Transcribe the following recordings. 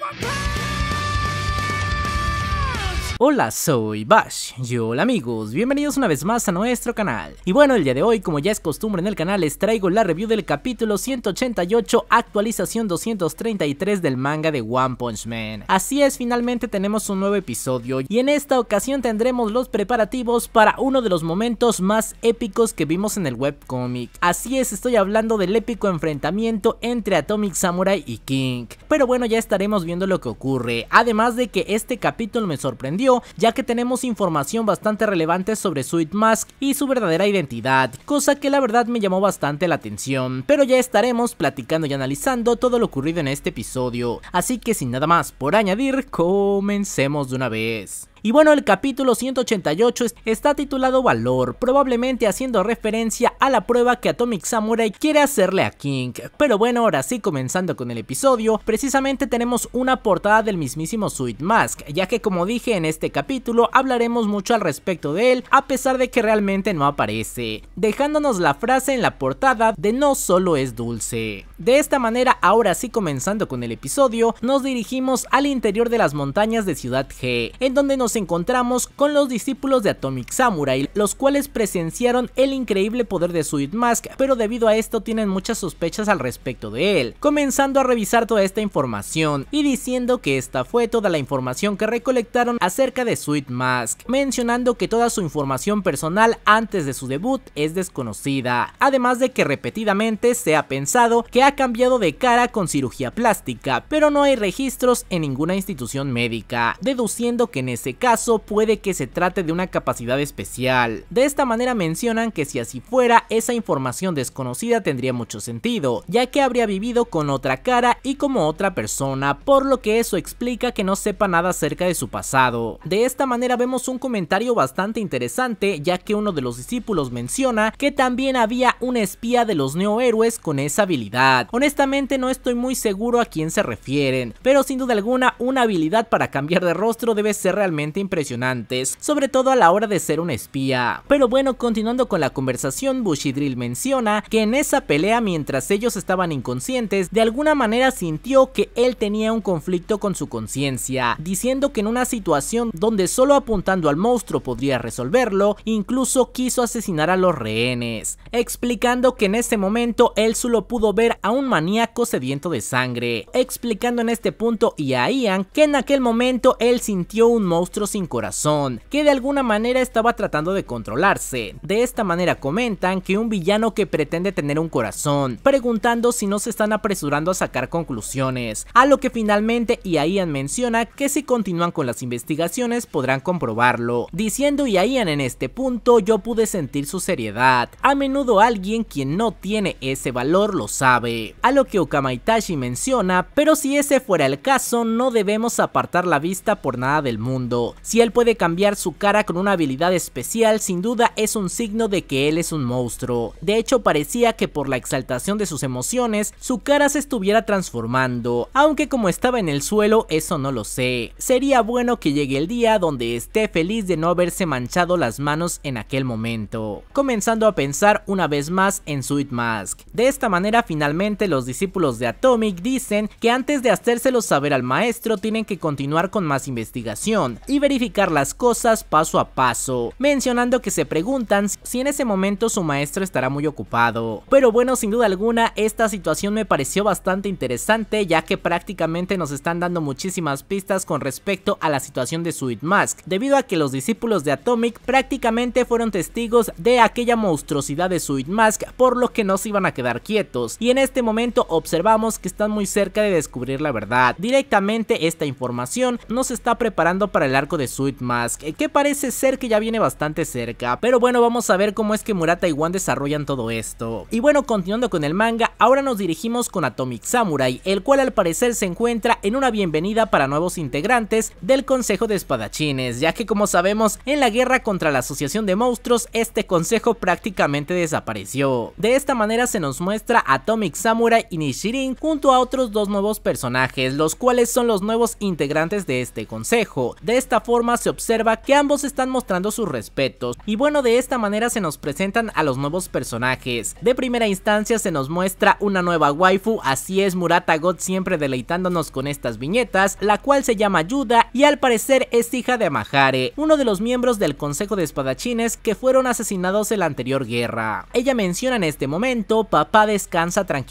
my power. Hola, soy Bash y hola amigos, bienvenidos una vez más a nuestro canal. Y bueno, el día de hoy, como ya es costumbre en el canal, les traigo la review del capítulo 188, actualización 233 del manga de One Punch Man. Así es, finalmente tenemos un nuevo episodio y en esta ocasión tendremos los preparativos para uno de los momentos más épicos que vimos en el webcomic. Así es, estoy hablando del épico enfrentamiento entre Atomic Samurai y King. Pero bueno, ya estaremos viendo lo que ocurre, además de que este capítulo me sorprendió ya que tenemos información bastante relevante sobre Sweet Mask y su verdadera identidad, cosa que la verdad me llamó bastante la atención, pero ya estaremos platicando y analizando todo lo ocurrido en este episodio, así que sin nada más por añadir, comencemos de una vez. Y bueno, el capítulo 188 está titulado Valor, probablemente haciendo referencia a la prueba que Atomic Samurai quiere hacerle a King. Pero bueno, ahora sí, comenzando con el episodio, precisamente tenemos una portada del mismísimo Sweet Mask, ya que como dije en este capítulo hablaremos mucho al respecto de él, a pesar de que realmente no aparece, dejándonos la frase en la portada de no solo es dulce. De esta manera, ahora sí comenzando con el episodio, nos dirigimos al interior de las montañas de Ciudad G, en donde nos encontramos con los discípulos de Atomic Samurai, los cuales presenciaron el increíble poder de Sweet Mask, pero debido a esto tienen muchas sospechas al respecto de él, comenzando a revisar toda esta información y diciendo que esta fue toda la información que recolectaron acerca de Sweet Mask, mencionando que toda su información personal antes de su debut es desconocida, además de que repetidamente se ha pensado que ha cambiado de cara con cirugía plástica, pero no hay registros en ninguna institución médica, deduciendo que en ese caso puede que se trate de una capacidad especial. De esta manera mencionan que si así fuera, esa información desconocida tendría mucho sentido, ya que habría vivido con otra cara y como otra persona, por lo que eso explica que no sepa nada acerca de su pasado. De esta manera vemos un comentario bastante interesante, ya que uno de los discípulos menciona que también había un espía de los neohéroes con esa habilidad. Honestamente no estoy muy seguro a quién se refieren, pero sin duda alguna una habilidad para cambiar de rostro debe ser realmente impresionante, sobre todo a la hora de ser un espía. Pero bueno, continuando con la conversación, Bushidrill menciona que en esa pelea mientras ellos estaban inconscientes, de alguna manera sintió que él tenía un conflicto con su conciencia, diciendo que en una situación donde solo apuntando al monstruo podría resolverlo, incluso quiso asesinar a los rehenes, explicando que en ese momento él solo pudo ver a un maníaco sediento de sangre, explicando en este punto y a Ian que en aquel momento él sintió un monstruo sin corazón, que de alguna manera estaba tratando de controlarse. De esta manera comentan que un villano que pretende tener un corazón, preguntando si no se están apresurando a sacar conclusiones, a lo que finalmente y Ian menciona que si continúan con las investigaciones podrán comprobarlo, diciendo y Ian en este punto yo pude sentir su seriedad, a menudo alguien quien no tiene ese valor lo sabe a lo que Okamaitashi menciona, pero si ese fuera el caso no debemos apartar la vista por nada del mundo. Si él puede cambiar su cara con una habilidad especial, sin duda es un signo de que él es un monstruo. De hecho parecía que por la exaltación de sus emociones, su cara se estuviera transformando, aunque como estaba en el suelo eso no lo sé. Sería bueno que llegue el día donde esté feliz de no haberse manchado las manos en aquel momento. Comenzando a pensar una vez más en Sweet Mask. De esta manera finalmente los discípulos de Atomic dicen que antes de hacérselo saber al maestro tienen que continuar con más investigación y verificar las cosas paso a paso, mencionando que se preguntan si en ese momento su maestro estará muy ocupado. Pero bueno, sin duda alguna, esta situación me pareció bastante interesante ya que prácticamente nos están dando muchísimas pistas con respecto a la situación de Sweet Mask, debido a que los discípulos de Atomic prácticamente fueron testigos de aquella monstruosidad de Sweet Mask, por lo que no se iban a quedar quietos. Y en este momento observamos que están muy cerca de descubrir la verdad. Directamente esta información nos está preparando para el arco de Sweet Mask, eh, que parece ser que ya viene bastante cerca. Pero bueno, vamos a ver cómo es que Murata y Wan desarrollan todo esto. Y bueno, continuando con el manga, ahora nos dirigimos con Atomic Samurai, el cual al parecer se encuentra en una bienvenida para nuevos integrantes del Consejo de Espadachines, ya que como sabemos, en la guerra contra la Asociación de Monstruos, este consejo prácticamente desapareció. De esta manera se nos muestra Atomic Samurai y Nishirin junto a otros dos nuevos personajes, los cuales son los nuevos integrantes de este consejo. De esta forma se observa que ambos están mostrando sus respetos y bueno de esta manera se nos presentan a los nuevos personajes. De primera instancia se nos muestra una nueva waifu, así es Murata God siempre deleitándonos con estas viñetas, la cual se llama Yuda y al parecer es hija de Amahare, uno de los miembros del consejo de espadachines que fueron asesinados en la anterior guerra. Ella menciona en este momento, papá descansa tranquilamente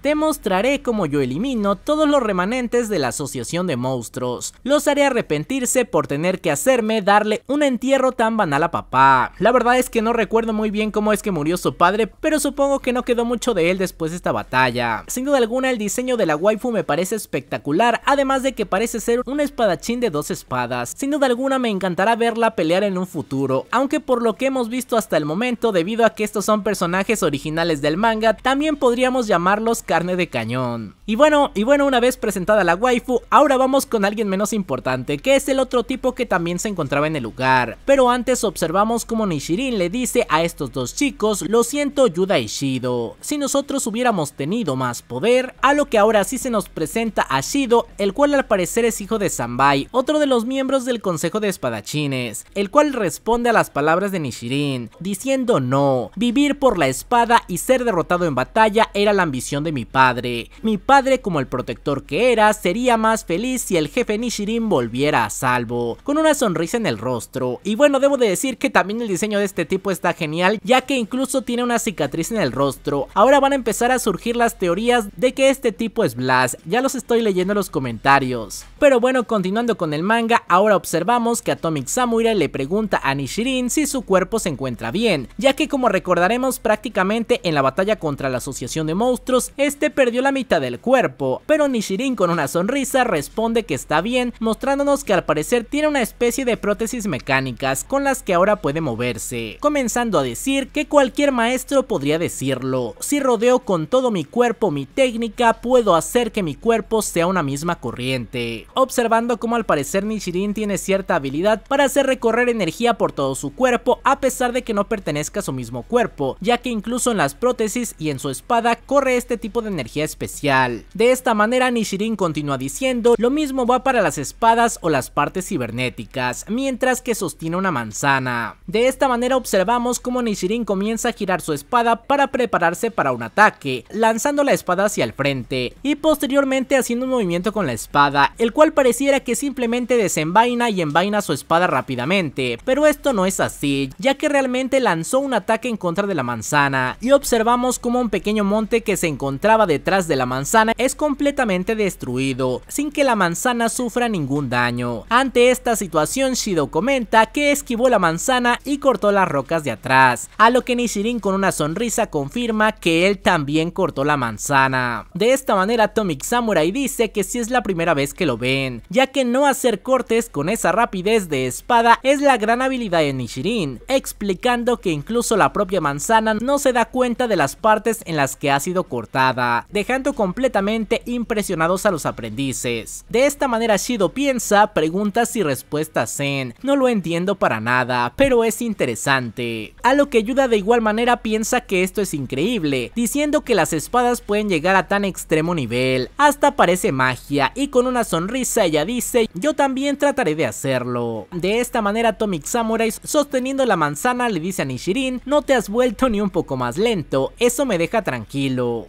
te mostraré cómo yo elimino todos los remanentes de la asociación de monstruos. Los haré arrepentirse por tener que hacerme darle un entierro tan banal a papá. La verdad es que no recuerdo muy bien cómo es que murió su padre, pero supongo que no quedó mucho de él después de esta batalla. Sin duda alguna el diseño de la waifu me parece espectacular, además de que parece ser un espadachín de dos espadas. Sin duda alguna me encantará verla pelear en un futuro, aunque por lo que hemos visto hasta el momento, debido a que estos son personajes originales del manga, también podría llamarlos carne de cañón. Y bueno, y bueno, una vez presentada la waifu, ahora vamos con alguien menos importante, que es el otro tipo que también se encontraba en el lugar. Pero antes observamos como Nishirin le dice a estos dos chicos, lo siento Yuda y Shido, si nosotros hubiéramos tenido más poder, a lo que ahora sí se nos presenta a Shido, el cual al parecer es hijo de Sambai, otro de los miembros del consejo de espadachines, el cual responde a las palabras de Nishirin, diciendo no, vivir por la espada y ser derrotado en batalla era la ambición de mi padre. Mi padre, como el protector que era, sería más feliz si el jefe Nishirin volviera a salvo, con una sonrisa en el rostro. Y bueno, debo de decir que también el diseño de este tipo está genial, ya que incluso tiene una cicatriz en el rostro. Ahora van a empezar a surgir las teorías de que este tipo es Blas, ya los estoy leyendo en los comentarios. Pero bueno, continuando con el manga, ahora observamos que Atomic Samurai le pregunta a Nishirin si su cuerpo se encuentra bien, ya que como recordaremos prácticamente en la batalla contra la asociación de monstruos, este perdió la mitad del cuerpo, pero Nishirin con una sonrisa responde que está bien, mostrándonos que al parecer tiene una especie de prótesis mecánicas con las que ahora puede moverse, comenzando a decir que cualquier maestro podría decirlo, si rodeo con todo mi cuerpo mi técnica, puedo hacer que mi cuerpo sea una misma corriente, observando cómo al parecer Nishirin tiene cierta habilidad para hacer recorrer energía por todo su cuerpo a pesar de que no pertenezca a su mismo cuerpo, ya que incluso en las prótesis y en su espada corre este tipo de energía especial. De esta manera Nishirin continúa diciendo, lo mismo va para las espadas o las partes cibernéticas, mientras que sostiene una manzana. De esta manera observamos cómo Nishirin comienza a girar su espada para prepararse para un ataque, lanzando la espada hacia el frente, y posteriormente haciendo un movimiento con la espada, el cual pareciera que simplemente desenvaina y envaina su espada rápidamente, pero esto no es así, ya que realmente lanzó un ataque en contra de la manzana, y observamos como un pequeño monte que se encontraba detrás de la manzana es completamente destruido, sin que la manzana sufra ningún daño. Ante esta situación Shido comenta que esquivó la manzana y cortó las rocas de atrás, a lo que Nishirin con una sonrisa confirma que él también cortó la manzana. De esta manera Atomic Samurai dice que si es la primera vez que lo ven, ya que no hacer cortes con esa rapidez de espada es la gran habilidad de Nishirin, explicando que incluso la propia manzana no se da cuenta de las partes en las que ha sido cortada, dejando completamente impresionados a los aprendices. De esta manera Shido piensa preguntas y respuestas en, no lo entiendo para nada, pero es interesante. A lo que Yuda de igual manera piensa que esto es increíble, diciendo que las espadas pueden llegar a tan extremo nivel, hasta parece magia y con una sonrisa ella dice, yo también trataré de hacerlo. De esta manera Atomic Samurai sosteniendo la manzana le dice a Nishirin, no te has vuelto ni un poco más lento, eso me deja tranquilo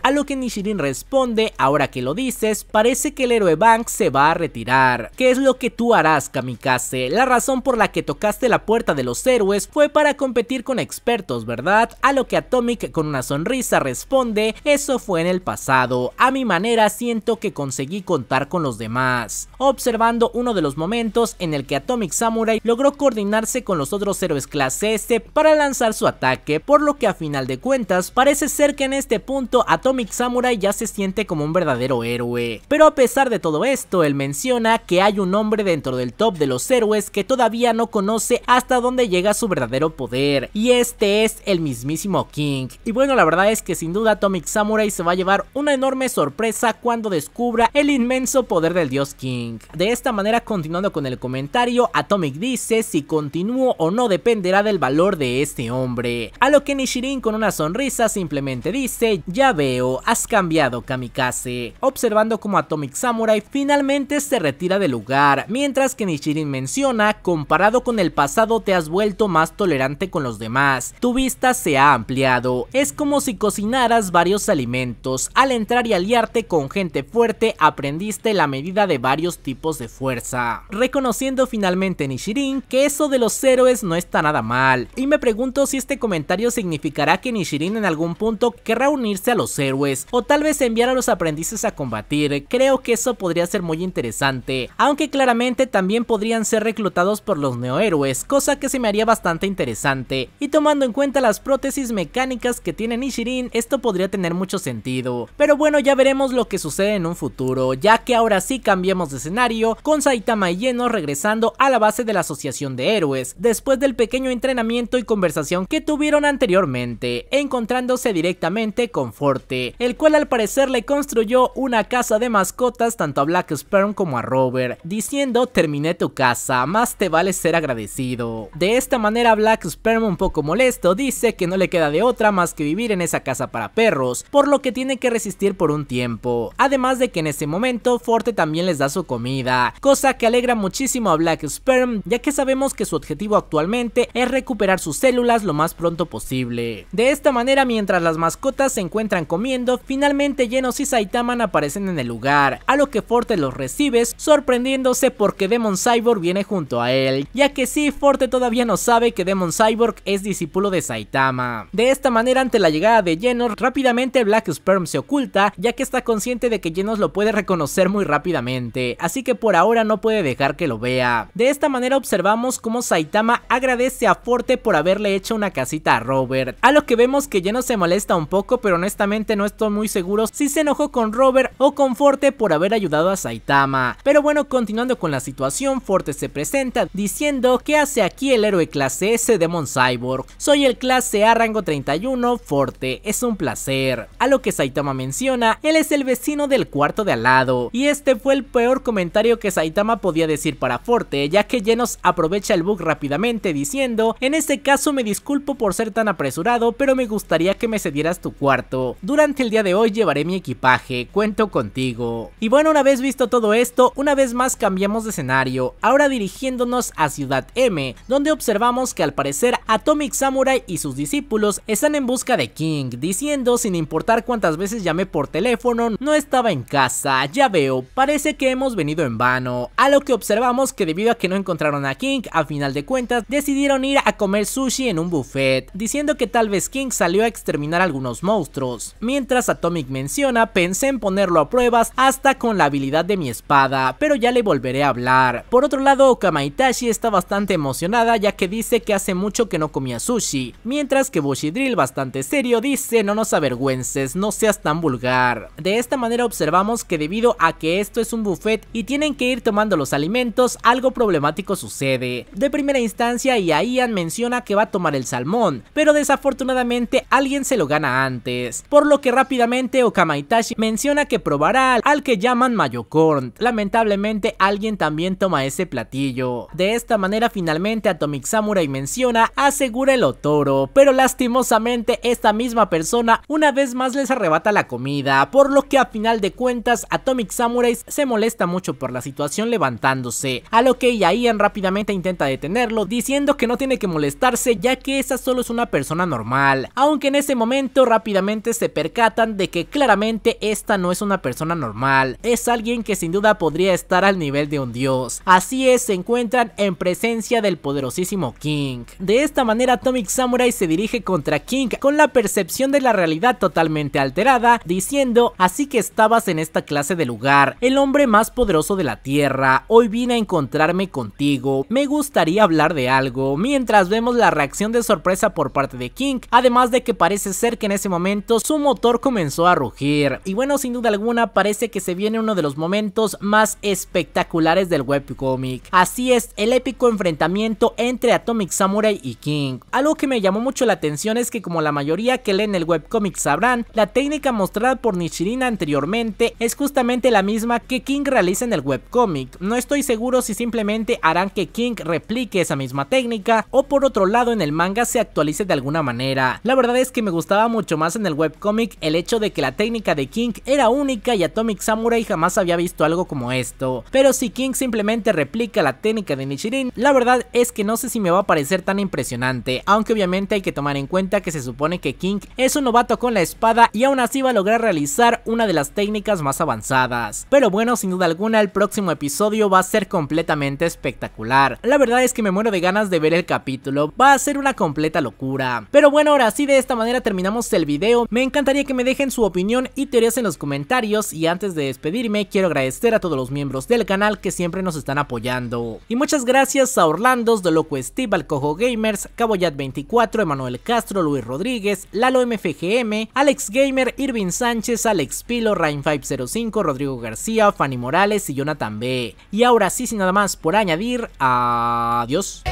a lo que Nishirin responde, ahora que lo dices, parece que el héroe Bank se va a retirar. ¿Qué es lo que tú harás, Kamikaze? La razón por la que tocaste la puerta de los héroes fue para competir con expertos, ¿verdad? A lo que Atomic con una sonrisa responde, eso fue en el pasado. A mi manera siento que conseguí contar con los demás. Observando uno de los momentos en el que Atomic Samurai logró coordinarse con los otros héroes clase S para lanzar su ataque, por lo que a final de cuentas parece ser que en este punto Atomic Samurai ya se siente como un verdadero héroe. Pero a pesar de todo esto, él menciona que hay un hombre dentro del top de los héroes que todavía no conoce hasta dónde llega su verdadero poder, y este es el mismísimo King. Y bueno, la verdad es que sin duda Atomic Samurai se va a llevar una enorme sorpresa cuando descubra el inmenso poder del dios King. De esta manera, continuando con el comentario, Atomic dice si continúo o no dependerá del valor de este hombre. A lo que Nishirin con una sonrisa simplemente dice, ya veo, has cambiado Kamikaze. Observando como Atomic Samurai finalmente se retira del lugar, mientras que Nishirin menciona, comparado con el pasado te has vuelto más tolerante con los demás, tu vista se ha ampliado, es como si cocinaras varios alimentos, al entrar y aliarte con gente fuerte aprendiste la medida de varios tipos de fuerza. Reconociendo finalmente Nishirin que eso de los héroes no está nada mal, y me pregunto si este comentario significará que Nishirin en algún punto querrá unir a los héroes o tal vez enviar a los aprendices a combatir, creo que eso podría ser muy interesante, aunque claramente también podrían ser reclutados por los neohéroes, cosa que se me haría bastante interesante, y tomando en cuenta las prótesis mecánicas que tiene Nishirin, esto podría tener mucho sentido, pero bueno ya veremos lo que sucede en un futuro, ya que ahora sí cambiemos de escenario, con Saitama y Yeno regresando a la base de la asociación de héroes, después del pequeño entrenamiento y conversación que tuvieron anteriormente, encontrándose directamente con Forte, el cual al parecer le construyó una casa de mascotas tanto a Black Sperm como a Robert, diciendo terminé tu casa, más te vale ser agradecido. De esta manera Black Sperm un poco molesto dice que no le queda de otra más que vivir en esa casa para perros, por lo que tiene que resistir por un tiempo, además de que en ese momento Forte también les da su comida, cosa que alegra muchísimo a Black Sperm ya que sabemos que su objetivo actualmente es recuperar sus células lo más pronto posible. De esta manera mientras las mascotas se encuentran comiendo, finalmente Genos y Saitama aparecen en el lugar, a lo que Forte los recibe sorprendiéndose porque Demon Cyborg viene junto a él, ya que sí, Forte todavía no sabe que Demon Cyborg es discípulo de Saitama. De esta manera ante la llegada de Genos, rápidamente Black Sperm se oculta, ya que está consciente de que Genos lo puede reconocer muy rápidamente, así que por ahora no puede dejar que lo vea. De esta manera observamos cómo Saitama agradece a Forte por haberle hecho una casita a Robert, a lo que vemos que Genos se molesta un poco pero honestamente no estoy muy seguro si se enojó con Robert o con Forte por haber ayudado a Saitama. Pero bueno, continuando con la situación, Forte se presenta diciendo que hace aquí el héroe clase S Demon Cyborg. Soy el clase A rango 31 Forte, es un placer. A lo que Saitama menciona, él es el vecino del cuarto de al lado. Y este fue el peor comentario que Saitama podía decir para Forte, ya que Genos aprovecha el bug rápidamente diciendo, en este caso me disculpo por ser tan apresurado, pero me gustaría que me cedieras tu cuarto durante el día de hoy llevaré mi equipaje, cuento contigo. Y bueno, una vez visto todo esto, una vez más cambiamos de escenario, ahora dirigiéndonos a Ciudad M, donde observamos que al parecer Atomic Samurai y sus discípulos están en busca de King, diciendo sin importar cuántas veces llamé por teléfono, no estaba en casa, ya veo, parece que hemos venido en vano, a lo que observamos que debido a que no encontraron a King, a final de cuentas decidieron ir a comer sushi en un buffet, diciendo que tal vez King salió a exterminar algunos monstruos Mientras Atomic menciona, pensé en ponerlo a pruebas hasta con la habilidad de mi espada, pero ya le volveré a hablar. Por otro lado, Okamaitashi está bastante emocionada ya que dice que hace mucho que no comía sushi, mientras que Bushidrill bastante serio dice no nos avergüences, no seas tan vulgar. De esta manera observamos que debido a que esto es un buffet y tienen que ir tomando los alimentos, algo problemático sucede. De primera instancia, Ian menciona que va a tomar el salmón, pero desafortunadamente alguien se lo gana antes por lo que rápidamente Okamaitashi menciona que probará al que llaman Mayocorn. Lamentablemente alguien también toma ese platillo. De esta manera finalmente Atomic Samurai menciona asegura el Otoro, pero lastimosamente esta misma persona una vez más les arrebata la comida, por lo que a final de cuentas Atomic Samurai se molesta mucho por la situación levantándose, a lo que Ian rápidamente intenta detenerlo diciendo que no tiene que molestarse ya que esa solo es una persona normal, aunque en ese momento rápidamente se percatan de que claramente esta no es una persona normal, es alguien que sin duda podría estar al nivel de un dios. Así es, se encuentran en presencia del poderosísimo King. De esta manera Atomic Samurai se dirige contra King con la percepción de la realidad totalmente alterada, diciendo así que estabas en esta clase de lugar, el hombre más poderoso de la tierra, hoy vine a encontrarme contigo, me gustaría hablar de algo, mientras vemos la reacción de sorpresa por parte de King, además de que parece ser que en ese momento su motor comenzó a rugir. Y bueno, sin duda alguna parece que se viene uno de los momentos más espectaculares del webcomic. Así es, el épico enfrentamiento entre Atomic Samurai y King. Algo que me llamó mucho la atención es que como la mayoría que leen el webcomic sabrán, la técnica mostrada por Nishirina anteriormente es justamente la misma que King realiza en el webcomic. No estoy seguro si simplemente harán que King replique esa misma técnica o por otro lado en el manga se actualice de alguna manera. La verdad es que me gustaba mucho más en el webcomic el hecho de que la técnica de King era única y Atomic Samurai jamás había visto algo como esto. Pero si King simplemente replica la técnica de Nichirin, la verdad es que no sé si me va a parecer tan impresionante, aunque obviamente hay que tomar en cuenta que se supone que King es un novato con la espada y aún así va a lograr realizar una de las técnicas más avanzadas. Pero bueno, sin duda alguna el próximo episodio va a ser completamente espectacular. La verdad es que me muero de ganas de ver el capítulo, va a ser una completa locura. Pero bueno, ahora sí de esta manera terminamos el video, me encantaría que me dejen su opinión y teorías en los comentarios y antes de despedirme quiero agradecer a todos los miembros del canal que siempre nos están apoyando. Y muchas gracias a Orlandos, Doloco, Steve, Alcojo Gamers, Caboyat24, Emanuel Castro, Luis Rodríguez, Lalo MFGM, Alex Gamer, Irvin Sánchez, Alex Pilo, Rain505, Rodrigo García, Fanny Morales y Jonathan B. Y ahora sí, sin nada más por añadir, adiós.